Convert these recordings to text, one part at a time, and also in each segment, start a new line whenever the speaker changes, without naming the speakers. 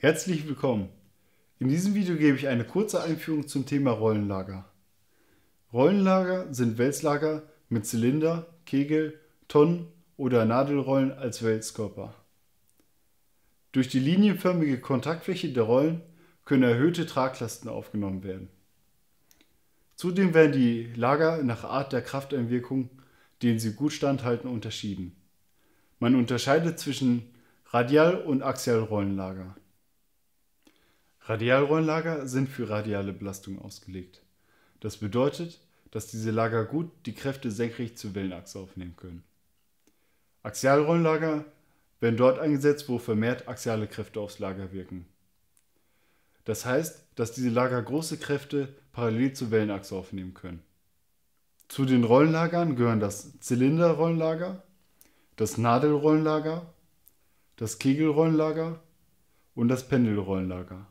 Herzlich willkommen! In diesem Video gebe ich eine kurze Einführung zum Thema Rollenlager. Rollenlager sind Wälzlager mit Zylinder, Kegel, Tonnen oder Nadelrollen als Wälzkörper. Durch die linienförmige Kontaktfläche der Rollen können erhöhte Traglasten aufgenommen werden. Zudem werden die Lager nach Art der Krafteinwirkung, denen sie gut standhalten, unterschieden. Man unterscheidet zwischen Radial- und Axialrollenlager. Radialrohrlager sind für radiale Belastung ausgelegt. Das bedeutet, dass diese Lager gut die Kräfte senkrecht zur Wellenachse aufnehmen können. Axialrollenlager werden dort eingesetzt, wo vermehrt axiale Kräfte aufs Lager wirken. Das heißt, dass diese Lager große Kräfte parallel zur Wellenachse aufnehmen können. Zu den Rollenlagern gehören das Zylinderrollenlager, das Nadelrollenlager, das Kegelrollenlager und das Pendelrollenlager.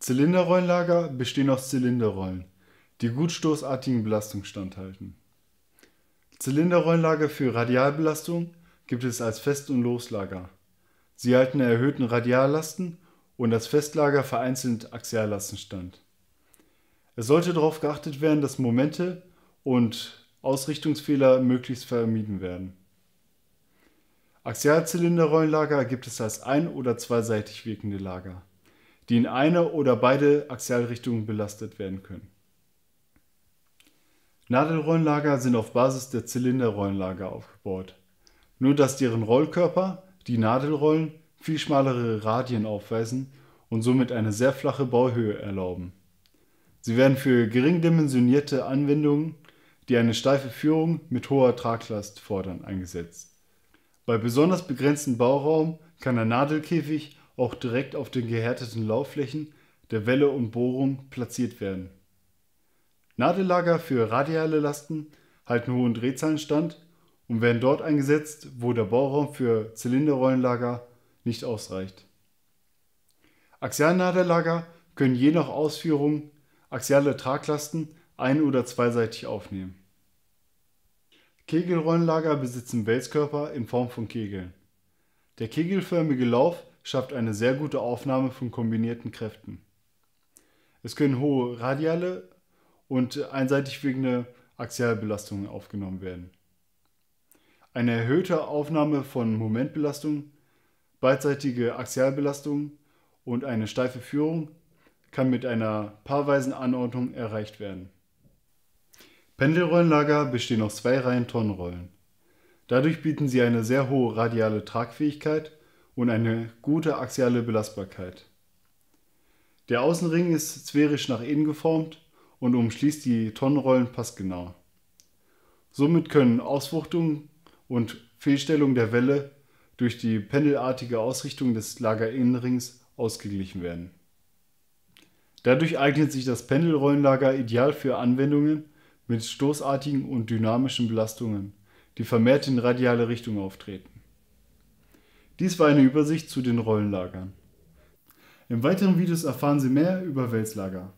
Zylinderrollenlager bestehen aus Zylinderrollen, die gut stoßartigen Belastungen standhalten. Zylinderrollenlager für Radialbelastung gibt es als Fest- und Loslager. Sie halten erhöhten Radiallasten und das Festlager vereinzelt Axiallasten stand. Es sollte darauf geachtet werden, dass Momente und Ausrichtungsfehler möglichst vermieden werden. Axialzylinderrollenlager gibt es als ein- oder zweiseitig wirkende Lager die in eine oder beide Axialrichtungen belastet werden können. Nadelrollenlager sind auf Basis der Zylinderrollenlager aufgebaut, nur dass deren Rollkörper, die Nadelrollen, viel schmalere Radien aufweisen und somit eine sehr flache Bauhöhe erlauben. Sie werden für gering dimensionierte Anwendungen, die eine steife Führung mit hoher Traglast fordern, eingesetzt. Bei besonders begrenztem Bauraum kann der Nadelkäfig auch direkt auf den gehärteten Laufflächen der Welle und Bohrung platziert werden. Nadellager für radiale Lasten halten hohen Drehzahlen stand und werden dort eingesetzt, wo der Bauraum für Zylinderrollenlager nicht ausreicht. Axialnadellager können je nach Ausführung axiale Traglasten ein- oder zweiseitig aufnehmen. Kegelrollenlager besitzen Wälzkörper in Form von Kegeln. Der kegelförmige Lauf schafft eine sehr gute Aufnahme von kombinierten Kräften. Es können hohe radiale und einseitig wirkende Axialbelastungen aufgenommen werden. Eine erhöhte Aufnahme von Momentbelastung, beidseitige Axialbelastung und eine steife Führung kann mit einer paarweisen Anordnung erreicht werden. Pendelrollenlager bestehen aus zwei Reihen Tonnenrollen. Dadurch bieten sie eine sehr hohe radiale Tragfähigkeit und eine gute axiale Belastbarkeit. Der Außenring ist sphärisch nach innen geformt und umschließt die Tonnenrollen passgenau. Somit können Auswuchtung und Fehlstellung der Welle durch die pendelartige Ausrichtung des Lagerinnenrings ausgeglichen werden. Dadurch eignet sich das Pendelrollenlager ideal für Anwendungen mit stoßartigen und dynamischen Belastungen, die vermehrt in radiale Richtung auftreten. Dies war eine Übersicht zu den Rollenlagern. In weiteren Videos erfahren Sie mehr über Wälzlager.